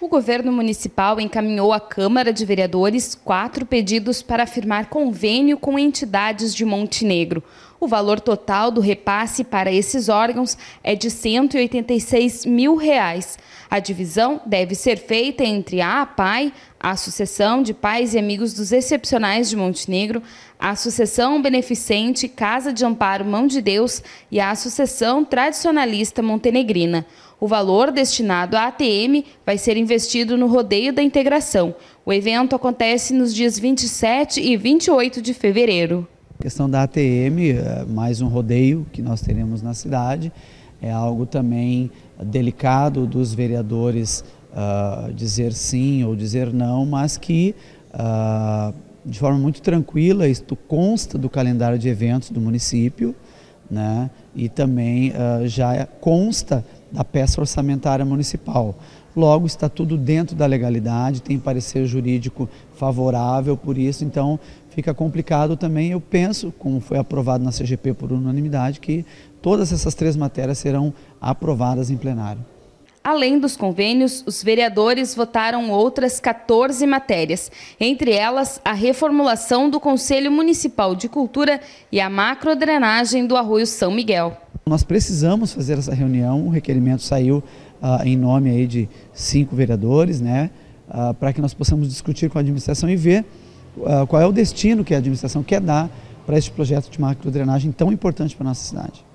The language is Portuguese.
O governo municipal encaminhou à Câmara de Vereadores quatro pedidos para firmar convênio com entidades de Montenegro. O valor total do repasse para esses órgãos é de R$ 186 mil. Reais. A divisão deve ser feita entre a APAI, a Associação de Pais e Amigos dos Excepcionais de Montenegro, a Associação Beneficente Casa de Amparo Mão de Deus e a Associação Tradicionalista Montenegrina. O valor destinado à ATM vai ser investido no Rodeio da Integração. O evento acontece nos dias 27 e 28 de fevereiro. A questão da ATM, eh, mais um rodeio que nós teremos na cidade, é algo também delicado dos vereadores uh, dizer sim ou dizer não, mas que uh, de forma muito tranquila, isto consta do calendário de eventos do município, né? e também uh, já consta da peça orçamentária municipal. Logo, está tudo dentro da legalidade, tem parecer jurídico favorável por isso, então fica complicado também. Eu penso, como foi aprovado na CGP por unanimidade, que todas essas três matérias serão aprovadas em plenário. Além dos convênios, os vereadores votaram outras 14 matérias, entre elas a reformulação do Conselho Municipal de Cultura e a macrodrenagem do Arroio São Miguel nós precisamos fazer essa reunião, o requerimento saiu ah, em nome aí de cinco vereadores, né, ah, para que nós possamos discutir com a administração e ver ah, qual é o destino que a administração quer dar para este projeto de macro drenagem tão importante para a nossa cidade.